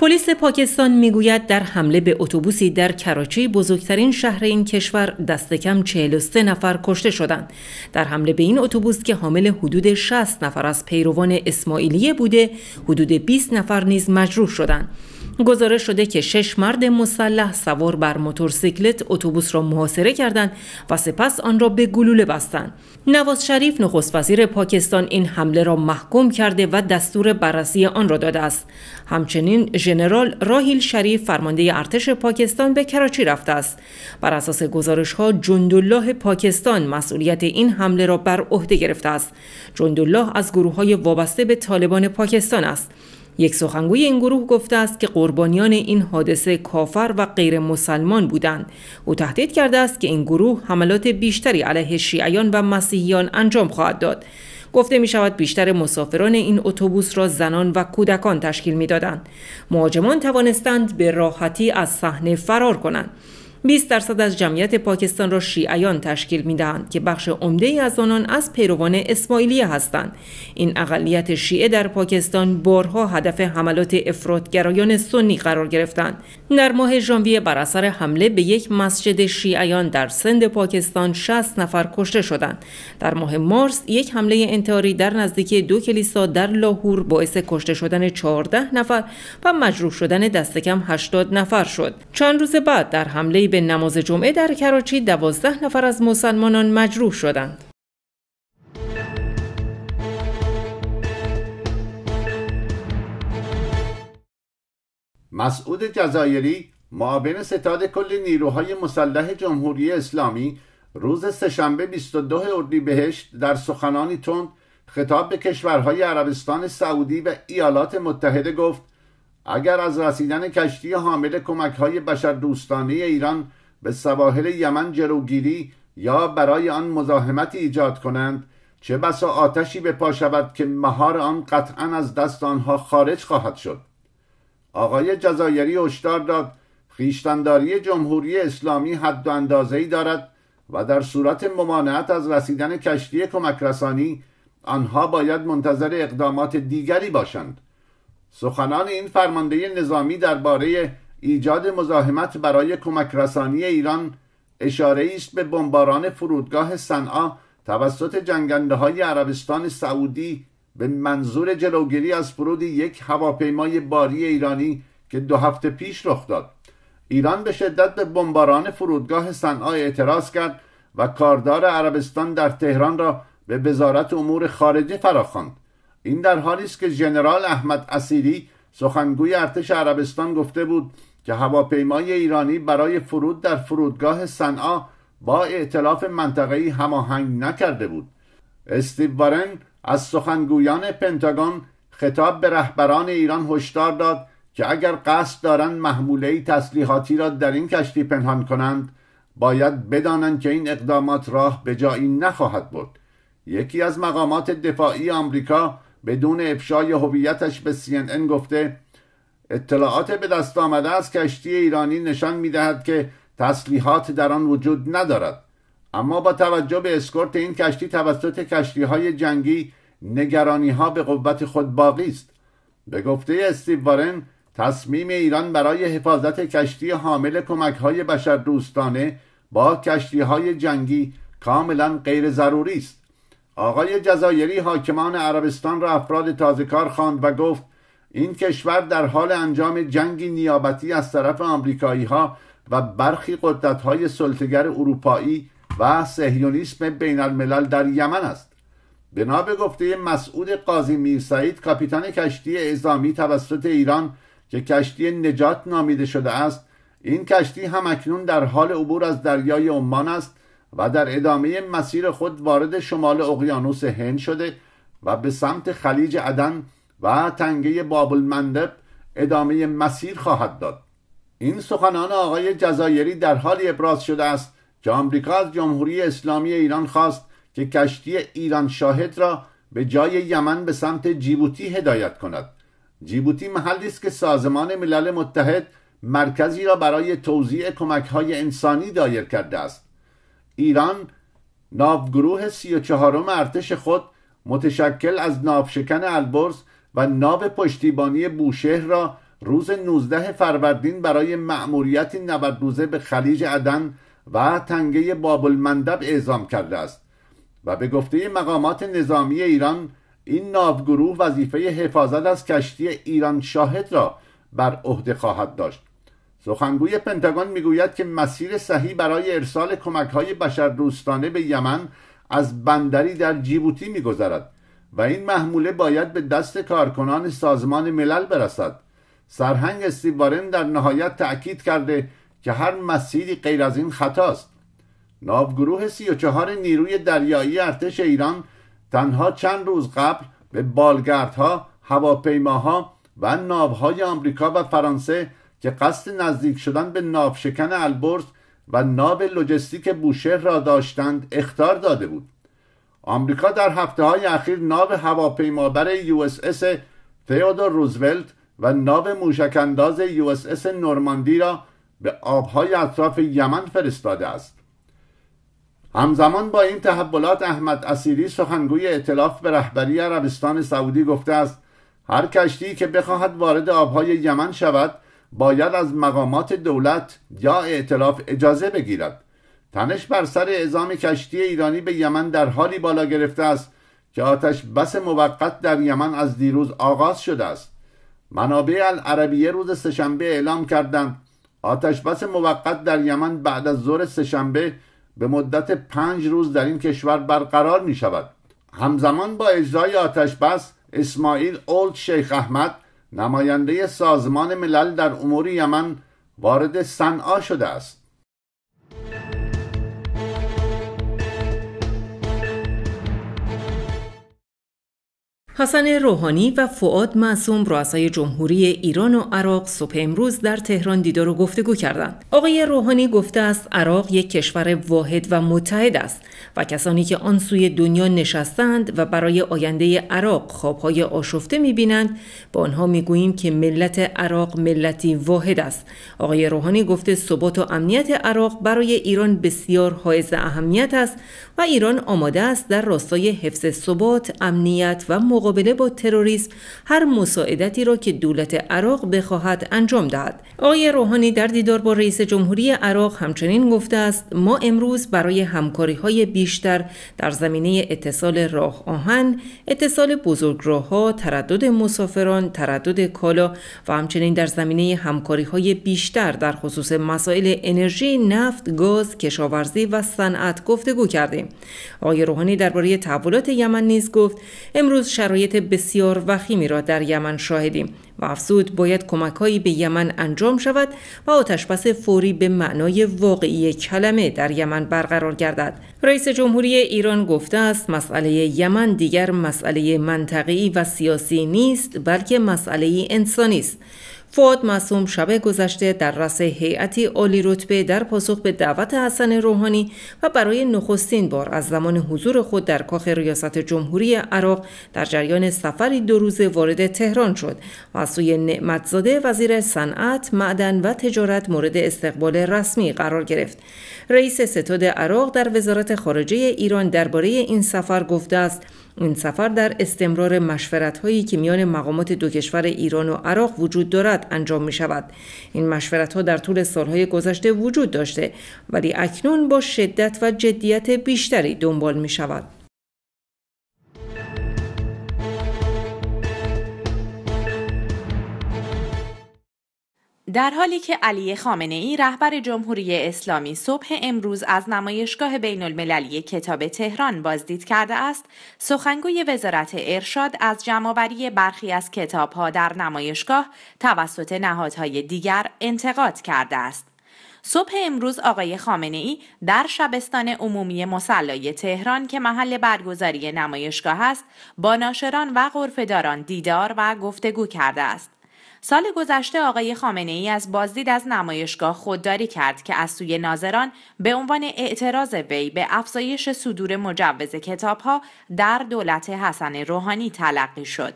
پلیس پاکستان میگوید در حمله به اتوبوسی در کراچی بزرگترین شهر این کشور دست کم 43 نفر کشته شدند. در حمله به این اتوبوس که حامل حدود 60 نفر از پیروان اسماعیلیه بوده، حدود 20 نفر نیز مجروح شدند. گزارش شده که شش مرد مسلح سوار بر موتورسیکلت اتوبوس را محاصره کردند و سپس آن را به گلوله بستند نواز شریف نخست وزیر پاکستان این حمله را محکوم کرده و دستور بررسی آن را داده است همچنین ژنرال راهیل شریف فرمانده ارتش پاکستان به کراچی رفته است بر اساس گزارش ها جندالله پاکستان مسئولیت این حمله را بر عهده گرفته است جندالله از گروه های وابسته به طالبان پاکستان است یک سخنگوی این گروه گفته است که قربانیان این حادثه کافر و غیر مسلمان بودند او تهدید کرده است که این گروه حملات بیشتری علیه شیعیان و مسیحیان انجام خواهد داد گفته می شود بیشتر مسافران این اتوبوس را زنان و کودکان تشکیل می دادند مهاجمان توانستند به راحتی از صحنه فرار کنند 20 درصد از جمعیت پاکستان را شیعیان تشکیل میدهند که بخش عمده از آنان از پیروان اسماعیلی هستند این اقلیت شیعه در پاکستان بارها هدف حملات گرایان سنی قرار گرفتند در ماه ژانویه بر اثر حمله به یک مسجد شیعیان در سند پاکستان 60 نفر کشته شدند در ماه مارس یک حمله انتحاری در نزدیکی دو کلیسا در لاهور باعث کشته شدن 14 نفر و مجروح شدن دستکم 80 نفر شد چند روز بعد در حمله به نماز جمعه در کراچی دوازده نفر از مسلمانان مجروح شدند. مسعود جزایری معاون ستاد کل نیروهای مسلح جمهوری اسلامی روز سهشنبه 22 اردیبهشت در سخنانی تند خطاب به کشورهای عربستان سعودی و ایالات متحده گفت اگر از رسیدن کشتی حامل کمک های دوستانه ایران به سواحل یمن جلوگیری یا برای آن مزاحمتی ایجاد کنند چه بسا آتشی به پا شود که مهار آن قطعا از دست آنها خارج خواهد شد آقای جزایری هشدار داد خویشتنداری جمهوری اسلامی حد و ای دارد و در صورت ممانعت از رسیدن کشتی کمک رسانی آنها باید منتظر اقدامات دیگری باشند سخنان این فرمانده نظامی درباره ایجاد مزاحمت برای کمک رسانی ایران اشاره است به بمباران فرودگاه صنعا توسط جنگنده های عربستان سعودی به منظور جلوگیری از فرود یک هواپیمای باری ایرانی که دو هفته پیش رخ داد ایران به شدت به بمباران فرودگاه صنعا اعتراض کرد و کاردار عربستان در تهران را به وزارت امور خارجه فراخواند این در حالی است که ژنرال احمد اسیری سخنگوی ارتش عربستان گفته بود که هواپیمای ایرانی برای فرود در فرودگاه صنعا با ائتلاف منطقه‌ای هماهنگ نکرده بود استیو وارن از سخنگویان پنتاگون خطاب به رهبران ایران هشدار داد که اگر قصد دارند محموله تسلیحاتی را در این کشتی پنهان کنند باید بدانند که این اقدامات راه به جایی نخواهد برد یکی از مقامات دفاعی آمریکا بدون افشای هویتش به این گفته اطلاعات به دست آمده از کشتی ایرانی نشان می دهد که تسلیحات در آن وجود ندارد اما با توجه به اسکورت این کشتی توسط کشتی های جنگی نگرانی ها به قوت خود باقی است به گفته استیو وارن تصمیم ایران برای حفاظت کشتی حامل کمک های بشر دوستانه با کشتی های جنگی کاملا غیر ضروری است آقای جزایری حاکمان عربستان را افراد تازه خواند و گفت این کشور در حال انجام جنگی نیابتی از طرف آمریکایی ها و برخی قدرت های سلطگر اروپایی و سهیونیسم بین الملل در یمن است بنا به گفته مسعود قاضی میرسعید کاپیتان کشتی اعزامی توسط ایران که کشتی نجات نامیده شده است این کشتی هم اکنون در حال عبور از دریای عمان است و در ادامه مسیر خود وارد شمال اقیانوس هند شده و به سمت خلیج عدن و تنگه باب المندب ادامه مسیر خواهد داد این سخنان آقای جزایری در حالی ابراز شده است که آمریکا از جمهوری اسلامی ایران خواست که کشتی ایران شاهد را به جای یمن به سمت جیبوتی هدایت کند جیبوتی محلی است که سازمان ملل متحد مرکزی را برای توزیع کمکهای انسانی دایر کرده است ایران ناوگروه سی و چهارم ارتش خود متشکل از ناوشکن البرز و ناو پشتیبانی بوشهر را روز 19 فروردین برای مأموریتی 90 روزه به خلیج عدن و تنگه باب المندب اعزام کرده است و به گفته مقامات نظامی ایران این ناوگروه وظیفه حفاظت از کشتی ایران شاهد را بر عهده خواهد داشت سخنگوی پنتاگون میگوید که مسیر صحیح برای ارسال بشر بشردوستانه به یمن از بندری در جیبوتی میگذرد و این محموله باید به دست کارکنان سازمان ملل برسد سرهنگ سیوارن در نهایت تأکید کرده که هر مسیری غیر از این خطاست ناوگروه سی نیروی دریایی ارتش ایران تنها چند روز قبل به بالگردها هواپیماها و ناوهای آمریکا و فرانسه که قصد نزدیک شدن به شکن البرز و ناو لوجستیک بوشهر را داشتند اختار داده بود آمریکا در هفته های اخیر ناو هواپیمابر یو اس اس تیودور روزولت و ناو موشکانداز یو اس اس نورماندی را به آبهای اطراف یمن فرستاده است همزمان با این تحولات احمد اسیری سخنگوی اطلاف به رهبری عربستان سعودی گفته است هر کشتی که بخواهد وارد آبهای یمن شود باید از مقامات دولت یا اعتلاف اجازه بگیرد تنش بر سر اعزام کشتی ایرانی به یمن در حالی بالا گرفته است که آتش بس موقت در یمن از دیروز آغاز شده است منابع العربیه روز سهشنبه اعلام کردند آتش بس موقت در یمن بعد از ظهر سهشنبه به مدت پنج روز در این کشور برقرار می شود همزمان با اجرای آتش بس اسماعیل اولد شیخ احمد نماینده سازمان ملل در امور یمن وارد صنعا شده است حسن روحانی و فعاد معصوم رؤسای جمهوری ایران و عراق صبح امروز در تهران دیدار و گفتگو کردند. آقای روحانی گفته است عراق یک کشور واحد و متحد است و کسانی که آن سوی دنیا نشستند و برای آینده عراق خوابهای آشفته میبینند با آنها میگوییم که ملت عراق ملتی واحد است. آقای روحانی گفته ثبات و امنیت عراق برای ایران بسیار حائز اهمیت است و ایران آماده است در راستای حفظ ثبات، امنیت و مقابله با تروریسم هر مساعدتی را که دولت عراق بخواهد انجام دهد آقای روحانی در دیدار با رئیس جمهوری عراق همچنین گفته است ما امروز برای همکاری های بیشتر در زمینه اتصال راه آهن اتصال ها تردد مسافران تردد کالا و همچنین در زمینه همکاری های بیشتر در خصوص مسائل انرژی نفت گاز کشاورزی و صنعت گفتگو کردیم آقای روحانی درباره تحولات یمن نیز گفت امروز شرایط بسیار وخیمی را در یمن شاهدیم و افزود باید کمکهایی به یمن انجام شود و آتشبس فوری به معنای واقعی کلمه در یمن برقرار گردد رئیس جمهوری ایران گفته است مسئله یمن دیگر مسئله منطقی و سیاسی نیست بلکه مسئله انسانی است فواد معصوم شب گذشته در رأس هیئتی عالی رتبه در پاسخ به دعوت حسن روحانی و برای نخستین بار از زمان حضور خود در کاخ ریاست جمهوری عراق در جریان سفری دو روزه وارد تهران شد و نعمت نعمتزاده وزیر صنعت، معدن و تجارت مورد استقبال رسمی قرار گرفت. رئیس ستاد عراق در وزارت خارجه ایران درباره این سفر گفته است این سفر در استمرار مشورت هایی که میان مقامات دو کشور ایران و عراق وجود دارد انجام می شود. این مشورت ها در طول سالهای گذشته وجود داشته ولی اکنون با شدت و جدیت بیشتری دنبال می شود. در حالی که علی خامنه ای رهبر جمهوری اسلامی صبح امروز از نمایشگاه بین المللی کتاب تهران بازدید کرده است، سخنگوی وزارت ارشاد از جمعآوری برخی از کتابها در نمایشگاه توسط نهادهای دیگر انتقاد کرده است. صبح امروز آقای خامنه ای در شبستان عمومی مسلای تهران که محل برگزاری نمایشگاه است با ناشران و غرفداران دیدار و گفتگو کرده است. سال گذشته آقای خامنه ای از بازدید از نمایشگاه خودداری کرد که از سوی ناظران به عنوان اعتراض وی به افزایش صدور مجوز کتابها در دولت حسن روحانی تلقی شد.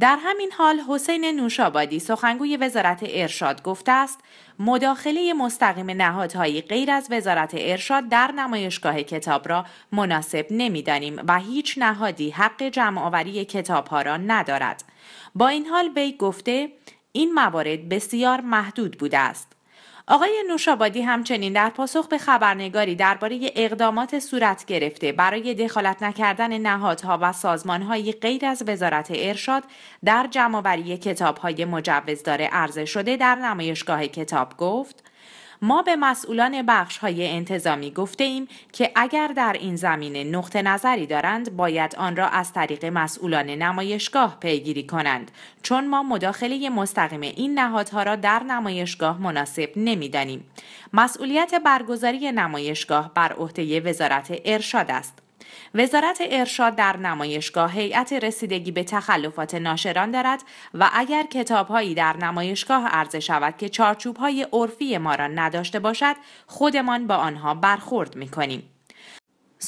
در همین حال حسین نوشابادی سخنگوی وزارت ارشاد گفته است مداخله مستقیم نهادهایی غیر از وزارت ارشاد در نمایشگاه کتاب را مناسب نمیدانیم و هیچ نهادی حق کتاب ها را ندارد با این حال وی گفته این موارد بسیار محدود بوده است. آقای نوشابادی همچنین در پاسخ به خبرنگاری درباره اقدامات صورت گرفته برای دخالت نکردن نهادها و سازمانهایی غیر از وزارت ارشاد در جمعآوری کتابهای مجوزدار عرضه شده در نمایشگاه کتاب گفت ما به مسئولان بخش های انتظامی گفته ایم که اگر در این زمینه نقطه نظری دارند باید آن را از طریق مسئولان نمایشگاه پیگیری کنند چون ما مداخله مستقیم این نهادها را در نمایشگاه مناسب نمیدانیم مسئولیت برگزاری نمایشگاه بر عهده وزارت ارشاد است وزارت ارشاد در نمایشگاه هیئت رسیدگی به تخلفات ناشران دارد و اگر کتابهایی در نمایشگاه عرضه شود که چارچوبهای عرفی ما را نداشته باشد خودمان با آنها برخورد میکنیم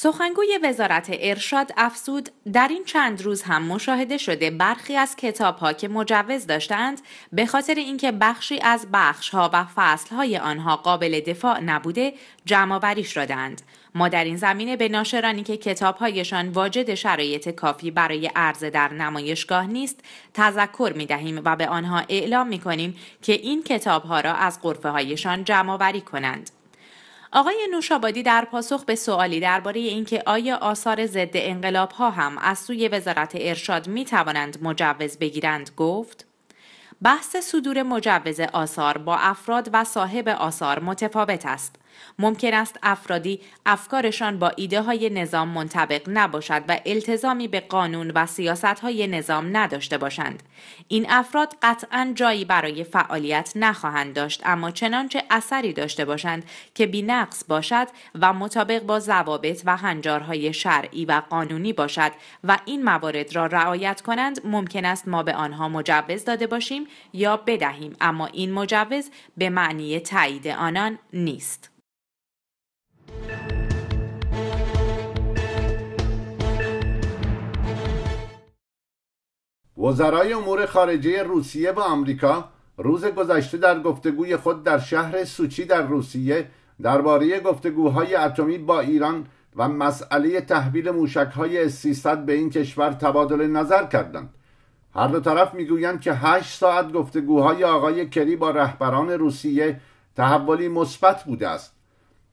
سخنگوی وزارت ارشاد افزود در این چند روز هم مشاهده شده برخی از کتابها که مجوز داشتند به خاطر اینکه بخشی از بخش ها و فصل های آنها قابل دفاع نبوده جمعآوری شدند ما در این زمینه به ناشرانی که کتاب هایشان واجد شرایط کافی برای عرضه در نمایشگاه نیست تذکر می دهیم و به آنها اعلام می کنیم که این کتاب ها را از قرفه هایشان جمعآوری کنند آقای نوشابادی در پاسخ به سوالی درباره اینکه آیا آثار ضد انقلاب ها هم از سوی وزارت ارشاد می توانند مجوز بگیرند گفت بحث صدور مجوز آثار با افراد و صاحب آثار متفاوت است ممکن است افرادی افکارشان با ایده های نظام منطبق نباشد و التزامی به قانون و سیاست های نظام نداشته باشند. این افراد قطعا جایی برای فعالیت نخواهند داشت اما چنانچه اثری داشته باشند که بینقص باشد و مطابق با ضوابط و هنجارهای شرعی و قانونی باشد و این موارد را رعایت کنند ممکن است ما به آنها مجوز داده باشیم یا بدهیم اما این مجوز به معنی تایید آنان نیست. وزرای امور خارجه روسیه و آمریکا روز گذشته در گفتگوی خود در شهر سوچی در روسیه درباره گفتگوهای اتمی با ایران و مسئله تحویل موشکهای های 300 به این کشور تبادل نظر کردند هر دو طرف میگویند که هشت ساعت گفتگوهای آقای کری با رهبران روسیه تحولی مثبت بوده است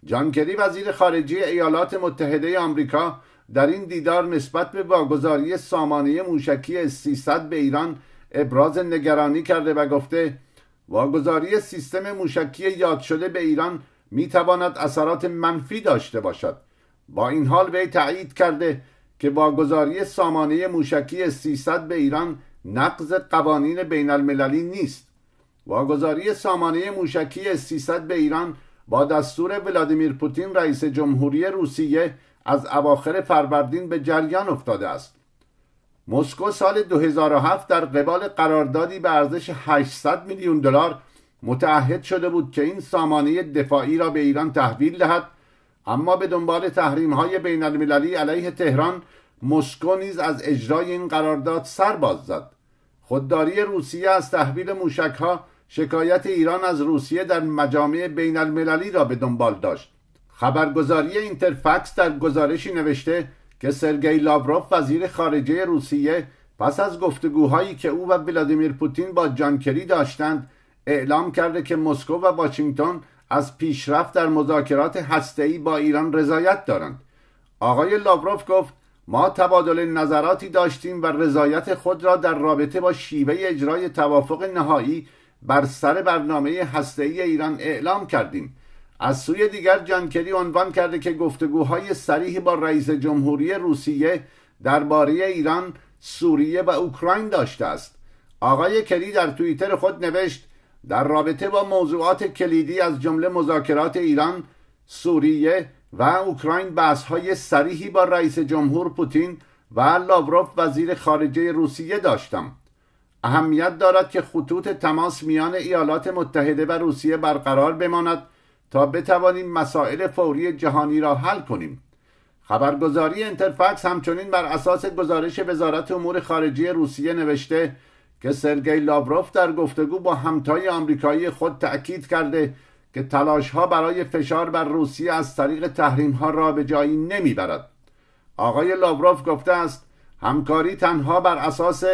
جان کری وزیر خارجه ایالات متحده آمریکا در این دیدار نسبت به واگذاری سامانه موشکی 300 به ایران ابراز نگرانی کرده و گفته واگذاری سیستم موشکی یاد شده به ایران می تواند اثرات منفی داشته باشد با این حال وی تایید کرده که واگذاری سامانه موشکی 300 به ایران نقض قوانین بین المللی نیست واگذاری سامانه موشکی 300 به ایران با دستور ولادیمیر پوتین رئیس جمهوری روسیه از اواخر فروردین به جریان افتاده است مسکو سال 2007 در قبال قراردادی به ارزش 800 میلیون دلار متعهد شده بود که این سامانه دفاعی را به ایران تحویل دهد اما به دنبال تحریم های بین المللی علیه تهران مسکو نیز از اجرای این قرارداد سر باز زد خودداری روسیه از تحویل موشک ها شکایت ایران از روسیه در مجامع بین المللی را به دنبال داشت خبرگزاری اینترفکس در گزارشی نوشته که سرگئی لاوروف وزیر خارجه روسیه پس از گفتگوهایی که او و ولادیمیر پوتین با جانکری داشتند اعلام کرده که مسکو و واشنگتن از پیشرفت در مذاکرات هسته‌ای با ایران رضایت دارند آقای لاوروف گفت ما تبادل نظراتی داشتیم و رضایت خود را در رابطه با شیوه اجرای توافق نهایی بر سر برنامه هسته‌ای ایران اعلام کردیم از سوی دیگر جانکری عنوان کرده که گفتگوهای سریحی با رئیس جمهوری روسیه درباره ایران سوریه و اوکراین داشته است آقای کری در توییتر خود نوشت در رابطه با موضوعات کلیدی از جمله مذاکرات ایران سوریه و اوکراین بحثهای سریحی با رئیس جمهور پوتین و لاوروف وزیر خارجه روسیه داشتم اهمیت دارد که خطوط تماس میان ایالات متحده و روسیه برقرار بماند تا بتوانیم مسائل فوری جهانی را حل کنیم خبرگزاری انترفکس همچنین بر اساس گزارش وزارت امور خارجه روسیه نوشته که سرگی لاوروف در گفتگو با همتای آمریکایی خود تأکید کرده که تلاش ها برای فشار بر روسیه از طریق تحریم ها را به جایی نمیبرد. آقای لاوروف گفته است همکاری تنها بر اساس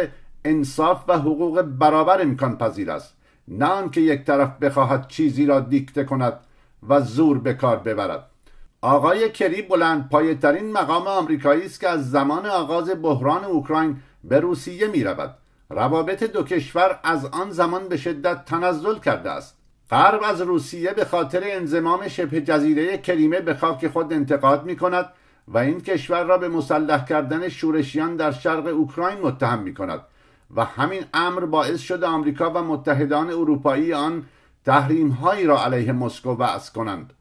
انصاف و حقوق برابر امکان پذیر است نه آنکه یک طرف بخواهد چیزی را دیکته کند و زور به کار ببرد آقای کری بلند پایترین مقام آمریکایی است که از زمان آغاز بحران اوکراین به روسیه می رود. روابط دو کشور از آن زمان به شدت تنزل کرده است غرب از روسیه به خاطر انزمام شبه جزیره کریمه به خاک خود انتقاد می کند و این کشور را به مسلح کردن شورشیان در شرق اوکراین متهم می کند و همین امر باعث شده آمریکا و متحدان اروپایی آن تحریم هایی را علیه مسکو وضع کنند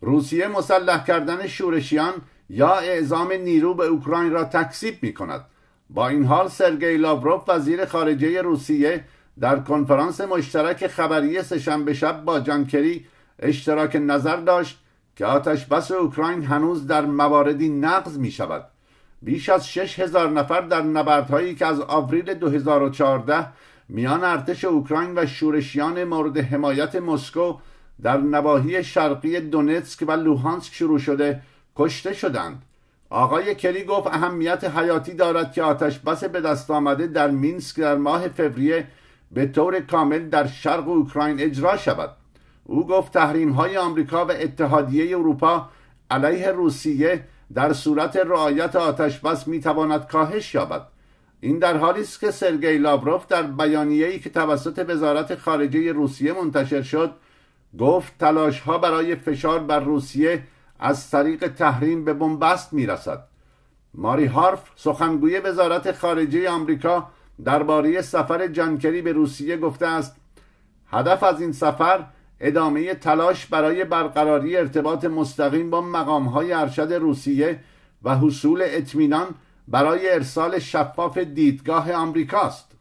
روسیه مسلح کردن شورشیان یا اعزام نیرو به اوکراین را تکسیب می کند با این حال سرگئی لاوروف وزیر خارجه روسیه در کنفرانس مشترک خبری سهشنبه شب با جانکری اشتراک نظر داشت که آتش بس اوکراین هنوز در مواردی نقض می شود بیش از 6 هزار نفر در نبردهایی که از آوریل 2014 میان ارتش اوکراین و شورشیان مورد حمایت مسکو در نواحی شرقی دونتسک و لوهانسک شروع شده کشته شدند آقای کری گفت اهمیت حیاتی دارد که آتش بس به دست آمده در مینسک در ماه فوریه به طور کامل در شرق اوکراین اجرا شود او گفت تحریم های آمریکا و اتحادیه اروپا علیه روسیه در صورت رعایت آتش بس می کاهش یابد این در حالی است که سرگئی لاوروف در بیانیه‌ای که توسط وزارت خارجه روسیه منتشر شد گفت تلاشها برای فشار بر روسیه از طریق تحریم به بنبست میرسد ماری هارف سخنگوی وزارت خارجه آمریکا درباره سفر جانکری به روسیه گفته است هدف از این سفر ادامه تلاش برای برقراری ارتباط مستقیم با های ارشد روسیه و حصول اطمینان برای ارسال شفاف دیدگاه آمریکاست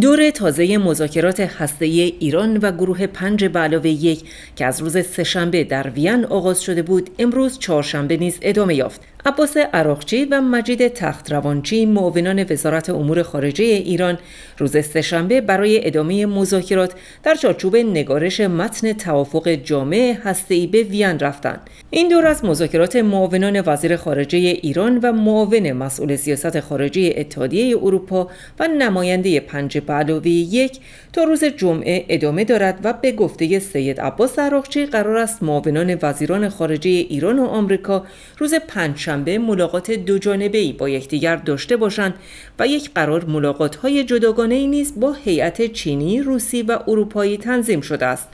دور تازه مذاکرات هسته ایران و گروه پنج به یک که از روز سهشنبه در وین آغاز شده بود امروز چهارشنبه نیز ادامه یافت عباس عراقچی و مجید تخت روانچی معاونان وزارت امور خارجه ایران روز سهشنبه برای ادامه مذاکرات در چارچوب نگارش متن توافق جامع هسته‌ای به وین رفتند. این دور از مذاکرات معاونان وزیر خارجه ایران و معاون مسئول سیاست خارجه اتحادیه اروپا و نماینده پنج بعلاوه یک تا روز جمعه ادامه دارد و به گفته سید عباس عراقچی قرار است معاونان وزیران خارجه ایران و آمریکا روز پنج دوشنبه ملاقات دو جانبه با یکدیگر داشته باشند و یک قرار ملاقات های جداگانه ای نیز با هیئت چینی، روسی و اروپایی تنظیم شده است.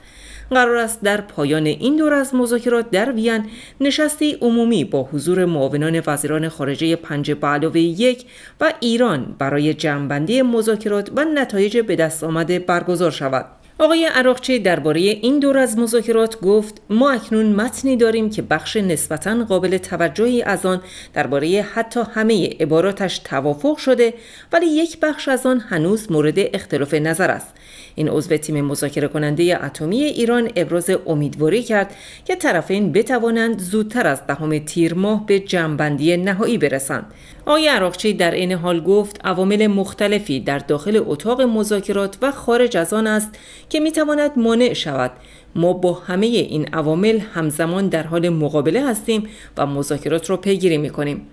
قرار است در پایان این دور از مذاکرات در وین نشستی عمومی با حضور معاونان وزیران خارجه پنج بعلاوه علاوه یک و ایران برای جمعبندی مذاکرات و نتایج به دست آمده برگزار شود. آقای عراقچی درباره این دور از مذاکرات گفت ما اکنون متنی داریم که بخش نسبتا قابل توجهی از آن درباره حتی همه عباراتش توافق شده ولی یک بخش از آن هنوز مورد اختلاف نظر است این عضو تیم مذاکره کننده اتمی ایران ابراز امیدواری کرد که طرفین بتوانند زودتر از دهم تیر ماه به جنبندی نهایی برسند آقای عراقچی در این حال گفت عوامل مختلفی در داخل اتاق مذاکرات و خارج از آن است که میتواند مانع شود ما با همه این عوامل همزمان در حال مقابله هستیم و مذاکرات را پیگیری میکنیم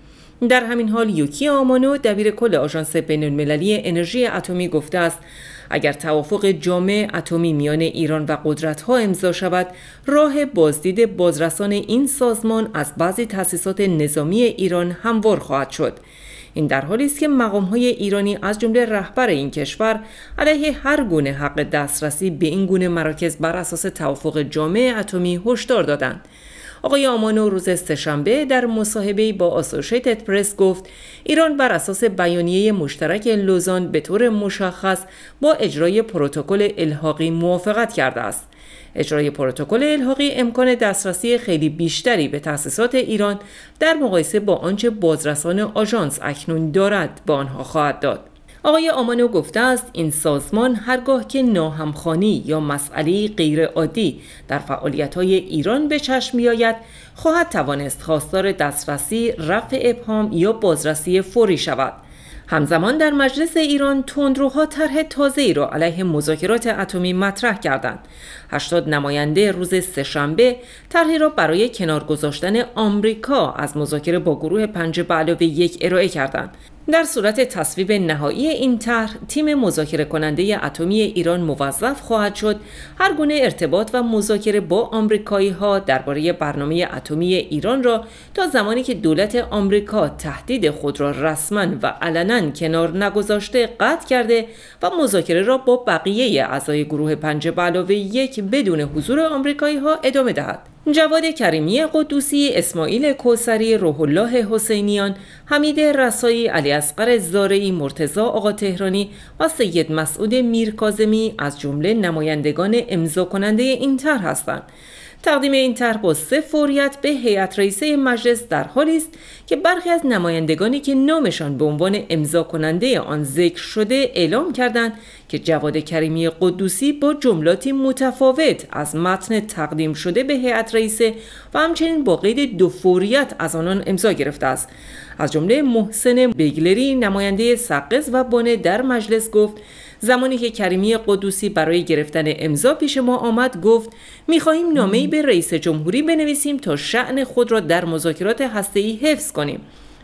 در همین حال یوکی آمانو دبیر کل آژانس المللی انرژی اتمی گفته است اگر توافق جامع اتمی میان ایران و قدرت ها امضا شود راه بازدید بازرسان این سازمان از بعضی تأسیسات نظامی ایران هموار خواهد شد این در حالی است که مقام های ایرانی از جمله رهبر این کشور علیه هر گونه حق دسترسی به این گونه مراکز بر اساس توافق جامع اتمی هشدار دادند آقای آمانو روز سهشنبه در مصاحبه با آسوشیتد پرس گفت ایران بر اساس بیانیه مشترک لوزان به طور مشخص با اجرای پروتکل الحاقی موافقت کرده است اجرای پروتکل الحاقی امکان دسترسی خیلی بیشتری به تأسیسات ایران در مقایسه با آنچه بازرسان آژانس اکنون دارد به آنها خواهد داد آقای آمانو گفته است این سازمان هرگاه که ناهمخانی یا مسئله غیرعادی در فعالیت های ایران به چشم میآید خواهد توانست خواستار دسترسی رفع ابهام یا بازرسی فوری شود همزمان در مجلس ایران تندروها طرح ای را علیه مذاکرات اتمی مطرح کردند. 80 نماینده روز سهشنبه طرحی را برای کنار گذاشتن آمریکا از مذاکره با گروه پنج به علاوه یک ارائه کردند. در صورت تصویب نهایی این طرح تیم مذاکره کننده اتمی ایران موظف خواهد شد هر گونه ارتباط و مذاکره با آمریکایی ها درباره برنامه اتمی ایران را تا زمانی که دولت آمریکا تهدید خود را رسما و علنا کنار نگذاشته قطع کرده و مذاکره را با بقیه اعضای گروه پنج بلاوه یک بدون حضور آمریکایی ها ادامه دهد. جواد کریمی قدوسی، اسماعیل کوسری، روح الله حسینیان، حمید رسایی، علی اصغر زارعی، مرتزا آقا تهرانی و سید مسعود میرکازمی از جمله نمایندگان امضا کننده این طرح هستند. تقدیم این طرح با سه فوریت به هیئت رئیسه مجلس در حالی است که برخی از نمایندگانی که نامشان به عنوان امضا کننده آن ذکر شده اعلام کردند که جواد کریمی قدوسی با جملاتی متفاوت از متن تقدیم شده به هیئت رئیسه و همچنین با قید دو فوریت از آنان امضا گرفته است از جمله محسن بگلری نماینده سقز و بانه در مجلس گفت زمانی که کریمی قدوسی برای گرفتن امضا پیش ما آمد گفت میخواهیم نامهای به رئیس جمهوری بنویسیم تا شعن خود را در مذاکرات ای حفظ کنیم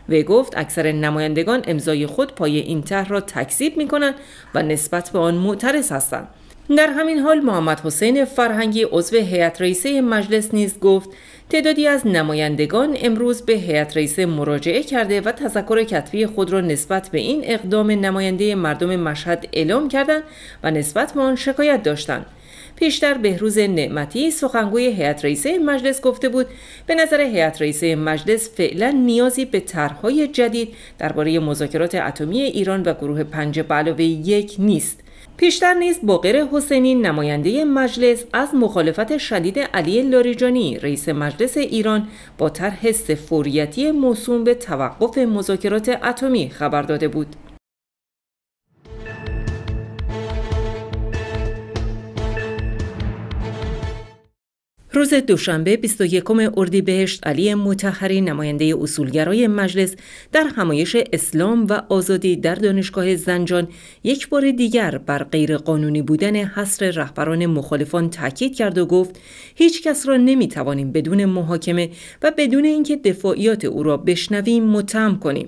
و گفت اکثر نمایندگان امضای خود پای این طرح را تکذیب کنند و نسبت به آن معترض هستند در همین حال محمد حسین فرهنگی عضو هیئت رئیسه مجلس نیز گفت تعدادی از نمایندگان امروز به هیئت رئیسه مراجعه کرده و تذکر کتبی خود را نسبت به این اقدام نماینده مردم مشهد اعلام کردند و نسبت به آن شکایت داشتند پیشتر بهروز نعمتی سخنگوی هیئت رئیسه مجلس گفته بود به نظر هیئت رئیسه مجلس فعلا نیازی به طرحهای جدید درباره مذاکرات اتمی ایران و گروه پنج یک نیست پیشتر نیز باقر حسینی نماینده مجلس از مخالفت شدید علی لاریجانی رئیس مجلس ایران با طرح سفوریتی موسوم به توقف مذاکرات اتمی خبر داده بود روز دوشنبه 21 اردیبهشت علی متحری نماینده اصولگرای مجلس در همایش اسلام و آزادی در دانشگاه زنجان یک بار دیگر بر غیرقانونی بودن حصر رهبران مخالفان تاکید کرد و گفت هیچ کس را نمی توانیم بدون محاکمه و بدون اینکه دفاعیات او را بشنویم متهم کنیم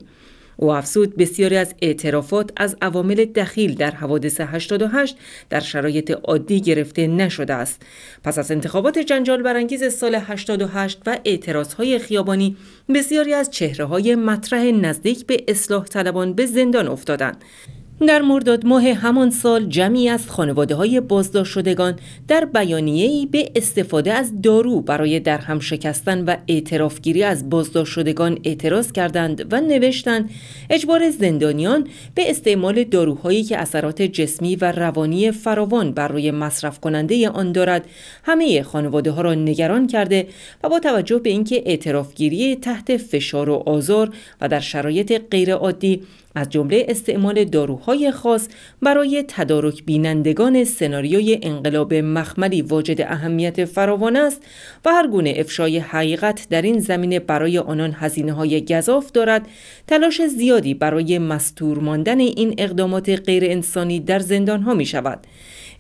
او افزود بسیاری از اعترافات از عوامل دخیل در حوادث 88 در شرایط عادی گرفته نشده است پس از انتخابات جنجال برانگیز سال 88 و اعتراضهای خیابانی بسیاری از چهره های مطرح نزدیک به اصلاح طلبان به زندان افتادند در مرداد ماه همان سال جمعی از خانواده های بازداشت شدگان در بیانیه‌ای به استفاده از دارو برای در هم شکستن و اعترافگیری از بازداشت شدگان اعتراض کردند و نوشتند اجبار زندانیان به استعمال داروهایی که اثرات جسمی و روانی فراوان بر روی مصرف کننده آن دارد همه خانواده ها را نگران کرده و با توجه به اینکه اعترافگیری تحت فشار و آزار و در شرایط غیرعادی از جمله استعمال داروها های خاص برای تدارک بینندگان سناریوی انقلاب مخملی واجد اهمیت فراوان است و هر گونه افشای حقیقت در این زمینه برای آنان هزینه های گذاف دارد تلاش زیادی برای مستور ماندن این اقدامات غیر انسانی در زندان ها می شود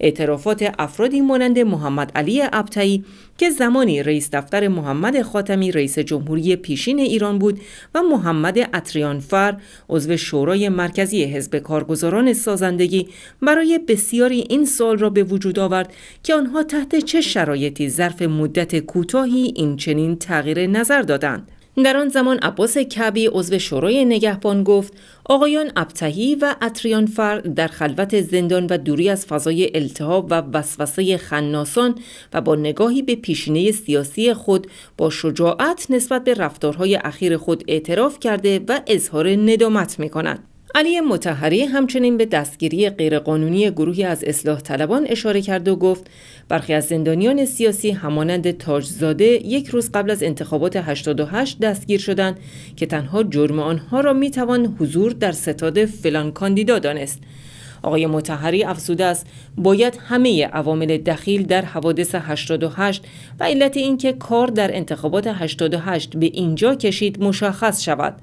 اعترافات افرادی مانند محمد علی ابتایی که زمانی رئیس دفتر محمد خاتمی رئیس جمهوری پیشین ایران بود و محمد اطریانفر عضو شورای مرکزی حزب کارگزاران سازندگی برای بسیاری این سال را به وجود آورد که آنها تحت چه شرایطی ظرف مدت کوتاهی این چنین تغییر نظر دادند در آن زمان عباس کبی عضو شورای نگهبان گفت آقایان ابتهی و اطریان فرد در خلوت زندان و دوری از فضای التهاب و وسوسه خناسان و با نگاهی به پیشینه سیاسی خود با شجاعت نسبت به رفتارهای اخیر خود اعتراف کرده و اظهار ندامت می علی متحری همچنین به دستگیری غیرقانونی گروهی از اصلاح طلبان اشاره کرد و گفت برخی از زندانیان سیاسی همانند تاجزاده یک روز قبل از انتخابات 88 دستگیر شدند که تنها جرم آنها را میتوان حضور در ستاد فلان کاندیدا دانست. آقای متحری افزوده است باید همه عوامل دخیل در حوادث 88 و علت اینکه کار در انتخابات 88 به اینجا کشید مشخص شود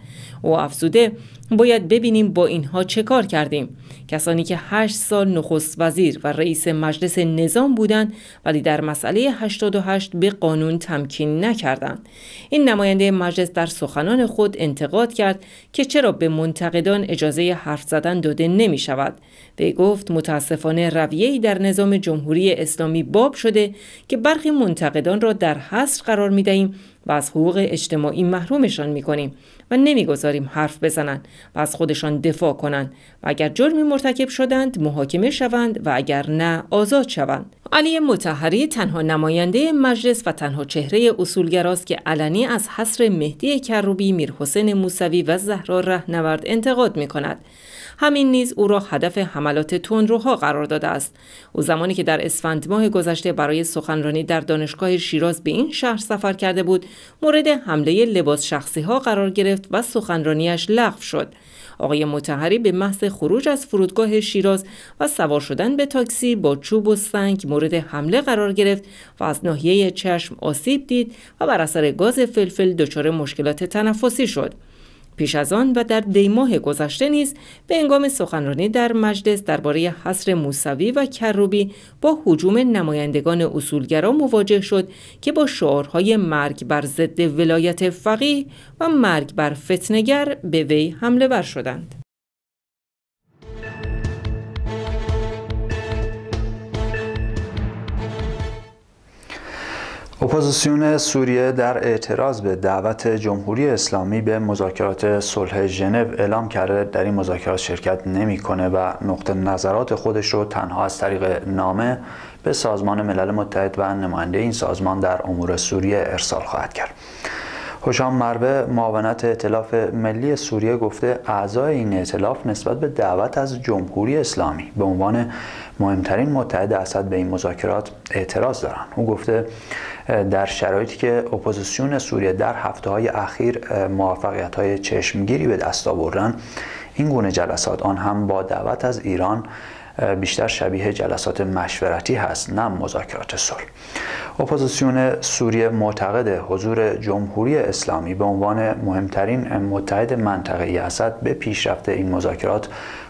او افزوده باید ببینیم با اینها چه کار کردیم کسانی که هشت سال نخست وزیر و رئیس مجلس نظام بودند ولی در مسئله 88 به قانون تمکین نکردند این نماینده مجلس در سخنان خود انتقاد کرد که چرا به منتقدان اجازه حرف زدن داده نمی شود وی گفت متاسفانه رویه‌ای در نظام جمهوری اسلامی باب شده که برخی منتقدان را در حصر قرار می دهیم و از حقوق اجتماعی محرومشان میکنیم و نمیگذاریم حرف بزنند و از خودشان دفاع کنند و اگر جرمی مرتکب شدند محاکمه شوند و اگر نه آزاد شوند علی متحری تنها نماینده مجلس و تنها چهره اصولگراست که علنی از حصر مهدی کروبی میرحسین موسوی و زهرا رهنورد انتقاد میکند. همین نیز او را هدف حملات تندروها قرار داده است او زمانی که در اسفند ماه گذشته برای سخنرانی در دانشگاه شیراز به این شهر سفر کرده بود مورد حمله لباس شخصی ها قرار گرفت و سخنرانیش لغو شد. آقای متحری به محض خروج از فرودگاه شیراز و سوار شدن به تاکسی با چوب و سنگ مورد حمله قرار گرفت و از ناحیه چشم آسیب دید و بر اثر گاز فلفل دچار مشکلات تنفسی شد. پیش از آن و در دیماه گذشته نیز به انگام سخنرانی در مجلس درباره حصر موسوی و کروبی با حجوم نمایندگان اصولگرا مواجه شد که با شعارهای مرگ بر ضد ولایت فقیه و مرگ بر فتنگر به وی حمله ور شدند. اپوزیسیون سوریه در اعتراض به دعوت جمهوری اسلامی به مذاکرات صلح ژنو اعلام کرده در این مذاکرات شرکت نمیکنه و نقطه نظرات خودش رو تنها از طریق نامه به سازمان ملل متحد و نماینده این سازمان در امور سوریه ارسال خواهد کرد. هوشام مربه معاونت ائتلاف ملی سوریه گفته اعضای این اطلاف نسبت به دعوت از جمهوری اسلامی به عنوان مهمترین متحد اسد به این مذاکرات اعتراض دارند. او گفته در شرایطی که اپوزیسیون سوریه در هفته های اخیر موفقیت های چشمگیری به دست آوردن این گونه جلسات آن هم با دعوت از ایران بیشتر شبیه جلسات مشورتی هست نه مذاکرات صلح اپوزیسیون سوریه معتقد حضور جمهوری اسلامی به عنوان مهمترین متحد منطقه اسد به پیشرفت این مذاکرات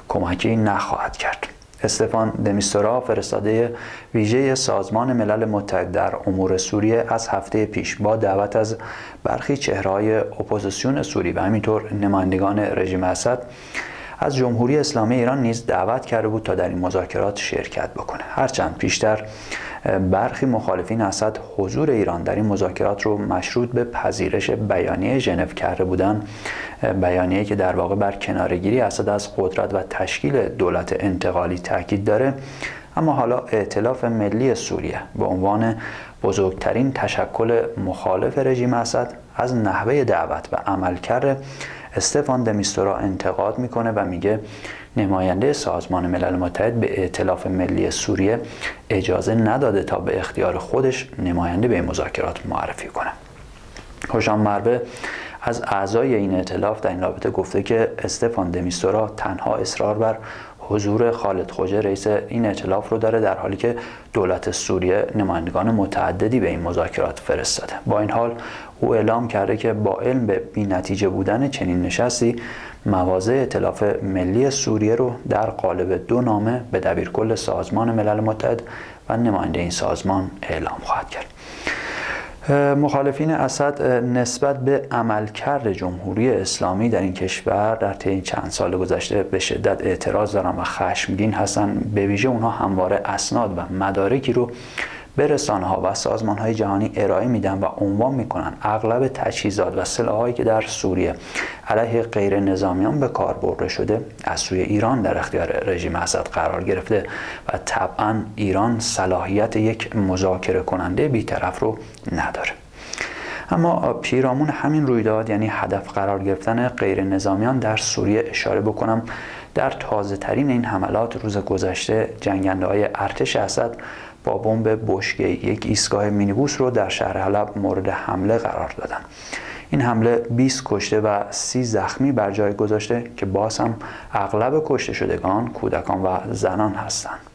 کمکی نخواهد کرد استفان دمیسترا فرستاده ویژه سازمان ملل متحد در امور سوریه از هفته پیش با دعوت از برخی چهرهای اپوزیسیون سوری و همینطور نمایندگان رژیم اسد از جمهوری اسلامی ایران نیز دعوت کرده بود تا در این مذاکرات شرکت بکنه هرچند پیشتر برخی مخالفین اسد حضور ایران در این مذاکرات رو مشروط به پذیرش بیانیه ژنو کرده بودن بیانیه که در واقع بر کنارگیری اسد از قدرت و تشکیل دولت انتقالی تاکید داره اما حالا ائتلاف ملی سوریه به عنوان بزرگترین تشکل مخالف رژیم اسد از نحوه دعوت و عملکرد استفان دمیستورا انتقاد میکنه و میگه نماینده سازمان ملل متحد به ائتلاف ملی سوریه اجازه نداده تا به اختیار خودش نماینده به مذاکرات معرفی کنه خوشان مربه از اعضای این ائتلاف در این رابطه گفته که استفان دمیستورا تنها اصرار بر حضور خالد خوجه رئیس این اطلاف رو داره در حالی که دولت سوریه نمایندگان متعددی به این مذاکرات فرستاده با این حال او اعلام کرده که با علم به نتیجه بودن چنین نشستی مواضع اطلاف ملی سوریه رو در قالب دو نامه به دبیرکل سازمان ملل متحد و نماینده این سازمان اعلام خواهد کرد مخالفین اسد نسبت به عملکرد جمهوری اسلامی در این کشور در طی چند سال گذشته به شدت اعتراض دارن و خشمگین هستن به ویژه اونها همواره اسناد و مدارکی رو به رسانه ها و سازمان های جهانی ارائه میدن و عنوان میکنن اغلب تجهیزات و هایی که در سوریه علیه غیر نظامیان به کار برده شده از سوی ایران در اختیار رژیم اسد قرار گرفته و طبعا ایران صلاحیت یک مذاکره کننده بیطرف رو نداره اما پیرامون همین رویداد یعنی هدف قرار گرفتن غیر نظامیان در سوریه اشاره بکنم در تازه ترین این حملات روز گذشته جنگنده های ارتش اسد با بمب بشکه یک ایستگاه مینیبوس رو در شهر حلب مورد حمله قرار دادن این حمله 20 کشته و 30 زخمی بر جای گذاشته که باز هم اغلب کشته شدگان کودکان و زنان هستند